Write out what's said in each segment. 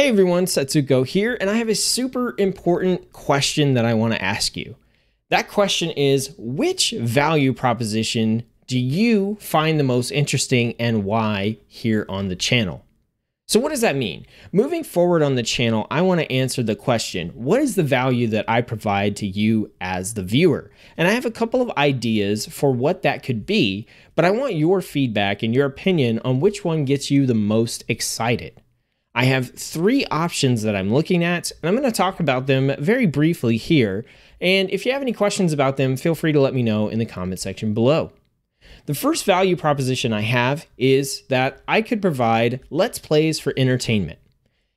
Hey everyone, Setsuko here, and I have a super important question that I want to ask you. That question is which value proposition do you find the most interesting and why here on the channel? So, what does that mean? Moving forward on the channel, I want to answer the question what is the value that I provide to you as the viewer? And I have a couple of ideas for what that could be, but I want your feedback and your opinion on which one gets you the most excited. I have three options that I'm looking at, and I'm going to talk about them very briefly here. And if you have any questions about them, feel free to let me know in the comment section below. The first value proposition I have is that I could provide Let's Plays for entertainment.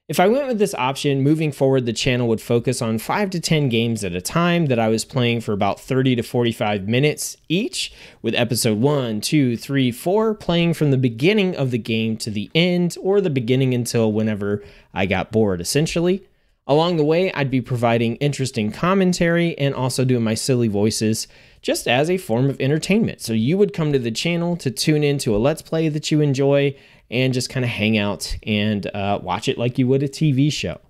If I went with this option, moving forward, the channel would focus on 5 to 10 games at a time that I was playing for about 30 to 45 minutes each, with episode 1, 2, 3, 4 playing from the beginning of the game to the end, or the beginning until whenever I got bored, essentially. Along the way, I'd be providing interesting commentary and also doing my silly voices just as a form of entertainment. So you would come to the channel to tune in to a Let's Play that you enjoy and just kind of hang out and uh, watch it like you would a TV show.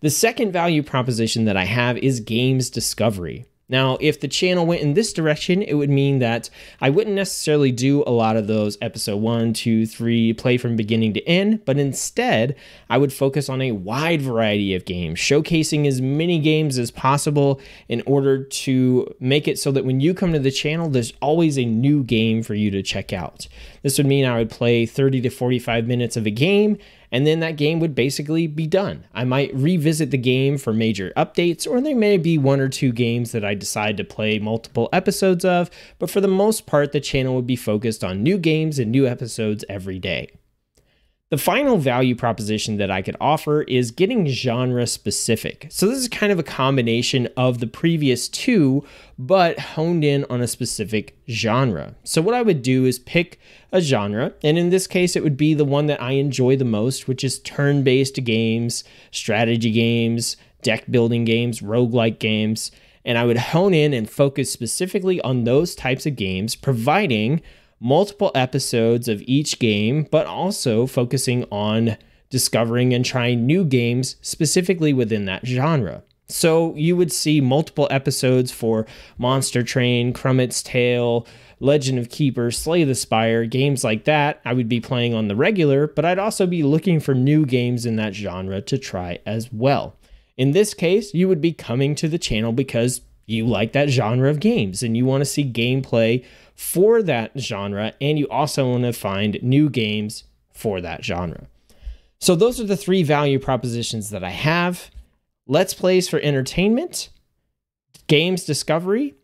The second value proposition that I have is games discovery. Now, if the channel went in this direction, it would mean that I wouldn't necessarily do a lot of those episode one, two, three, play from beginning to end, but instead, I would focus on a wide variety of games, showcasing as many games as possible in order to make it so that when you come to the channel, there's always a new game for you to check out. This would mean I would play 30 to 45 minutes of a game and then that game would basically be done. I might revisit the game for major updates, or there may be one or two games that I decide to play multiple episodes of, but for the most part, the channel would be focused on new games and new episodes every day. The final value proposition that I could offer is getting genre specific. So, this is kind of a combination of the previous two, but honed in on a specific genre. So, what I would do is pick a genre, and in this case, it would be the one that I enjoy the most, which is turn based games, strategy games, deck building games, roguelike games. And I would hone in and focus specifically on those types of games, providing multiple episodes of each game, but also focusing on discovering and trying new games specifically within that genre. So you would see multiple episodes for Monster Train, Crummets Tale, Legend of Keeper, Slay the Spire, games like that. I would be playing on the regular, but I'd also be looking for new games in that genre to try as well. In this case, you would be coming to the channel because you like that genre of games and you want to see gameplay for that genre, and you also want to find new games for that genre. So, those are the three value propositions that I have Let's Plays for entertainment, games discovery,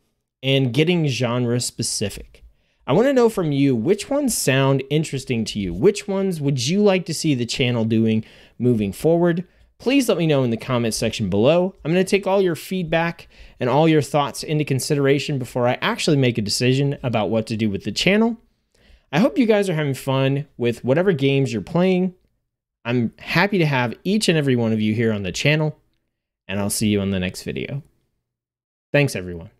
and getting genre specific. I want to know from you which ones sound interesting to you. Which ones would you like to see the channel doing moving forward? please let me know in the comments section below. I'm going to take all your feedback and all your thoughts into consideration before I actually make a decision about what to do with the channel. I hope you guys are having fun with whatever games you're playing. I'm happy to have each and every one of you here on the channel, and I'll see you on the next video. Thanks, everyone.